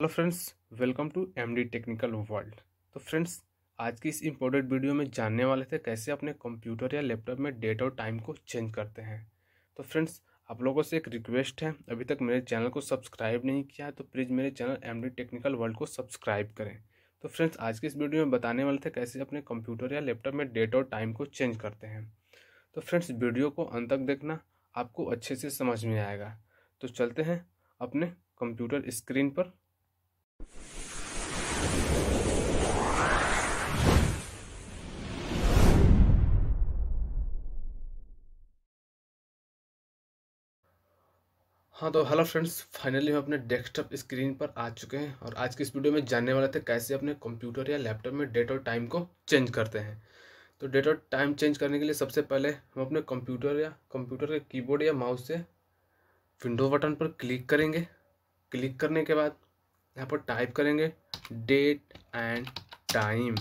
hello friends welcome to MD technical world तो friends आज की इस इम्पोर्टेंट वीडियो में जानने वाले थे कैसे अपने कंप्यूटर या लैपटॉप में डेट और टाइम को चेंज करते हैं तो फ्रेंड्स आप लोगों से एक रिक्वेस्ट है अभी तक मेरे चैनल को सब्सक्राइब नहीं किया है तो प्लीज़ मेरे चैनल एम टेक्निकल वर्ल्ड को सब्सक्राइब करें तो फ्रेंड्स आज की इस वीडियो में बताने वाले थे कैसे अपने कंप्यूटर या लैपटॉप में डेट और टाइम को चेंज करते हैं तो फ्रेंड्स वीडियो को अंत तक देखना आपको अच्छे से समझ में आएगा तो चलते हैं अपने कंप्यूटर स्क्रीन पर हाँ तो हेलो फ्रेंड्स फाइनली हम अपने डेस्कटॉप स्क्रीन पर आ चुके हैं और आज की इस वीडियो में जानने वाले थे कैसे अपने कंप्यूटर या लैपटॉप में डेट और टाइम को चेंज करते हैं तो डेट और टाइम चेंज करने के लिए सबसे पहले हम अपने कंप्यूटर या कंप्यूटर के कीबोर्ड या माउस से विंडो बटन पर क्लिक करेंगे क्लिक करने के बाद यहाँ पर टाइप करेंगे डेट एंड टाइम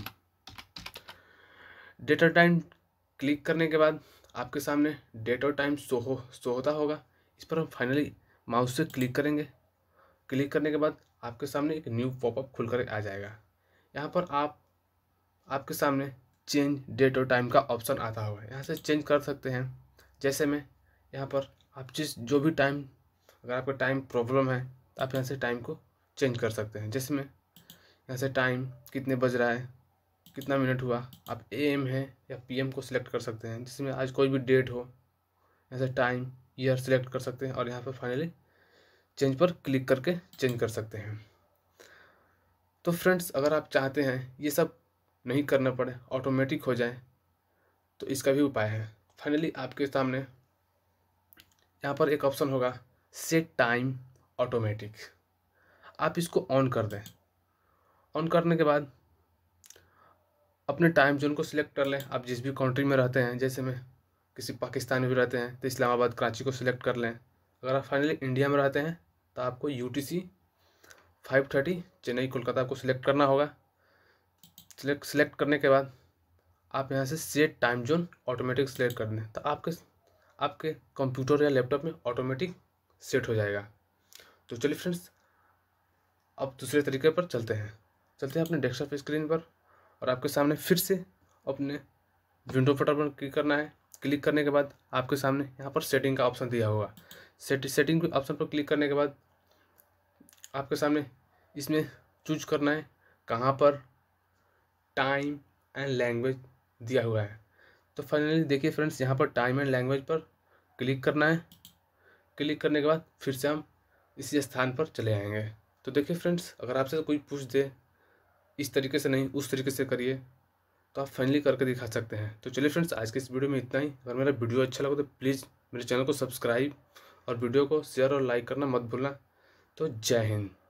डेट और टाइम क्लिक करने के बाद आपके सामने डेट और टाइम सो हो होता होगा इस पर हम फाइनली माउस से क्लिक करेंगे क्लिक करने के बाद आपके सामने एक न्यू पॉपअप खुल कर आ जाएगा यहाँ पर आप आपके सामने चेंज डेट और टाइम का ऑप्शन आता होगा यहाँ से चेंज कर सकते हैं जैसे मैं यहाँ पर आप जिस जो भी टाइम अगर आपका टाइम प्रॉब्लम है तो आप यहाँ से टाइम को चेंज कर सकते हैं जैसे मैं यहाँ से टाइम कितने बज रहा है कितना मिनट हुआ आप ए एम है या पी एम को सिलेक्ट कर सकते हैं जिसमें आज कोई भी डेट हो यहाँ से टाइम ईयर सेलेक्ट कर सकते हैं और यहाँ पर फाइनली चेंज पर क्लिक करके चेंज कर सकते हैं तो फ्रेंड्स अगर आप चाहते हैं ये सब नहीं करना पड़े ऑटोमेटिक हो जाए तो इसका भी उपाय है फाइनली आपके सामने यहाँ पर एक ऑप्शन होगा सेट टाइम ऑटोमेटिक आप इसको ऑन कर दें ऑन करने के बाद अपने टाइम जोन को सिलेक्ट कर लें आप जिस भी कंट्री में रहते हैं जैसे मैं किसी पाकिस्तान में भी रहते हैं तो इस्लामाबाद कराची को सिलेक्ट कर लें अगर आप फाइनली इंडिया में रहते हैं तो आपको U T C five thirty Chennai Kolkata को सिलेक्ट करना होगा सिलेक्ट सिलेक्ट करने के बाद आप यहाँ से set time zone automatic select कर दें तो आपके आपके कंप्यूटर या लैपटॉप में ऑटोमेटिक सेट हो जाएगा तो चलिए फ्रेंड्स अब दूसरे तरीके पर चलते हैं चलते हैं अपने डेस्कटॉप स्क्रीन पर और आपके सामने फिर से अपने विंडो बटन पर क्लिक करना है क्लिक करने के बाद आपके सामने यहाँ पर सेटिंग का ऑप्शन दिया होगा सेट सेटिंग के ऑप्शन पर क्लिक करने के बाद आपके सामने इसमें चूज करना है कहाँ पर टाइम एंड लैंग्वेज दिया हुआ है तो फाइनली देखिए फ्रेंड्स यहाँ पर टाइम एंड लैंग्वेज पर क्लिक करना है क्लिक करने के बाद फिर से हम इसी स्थान पर चले आएंगे तो देखिए फ्रेंड्स अगर आपसे कोई पूछ दे इस तरीके से नहीं उस तरीके से करिए तो आप फाइनली करके दिखा सकते हैं तो चलिए फ्रेंड्स आज के इस वीडियो में इतना ही अगर मेरा वीडियो अच्छा लगा तो प्लीज़ मेरे चैनल को सब्सक्राइब और वीडियो को शेयर और लाइक करना मत भूलना तो जय हिंद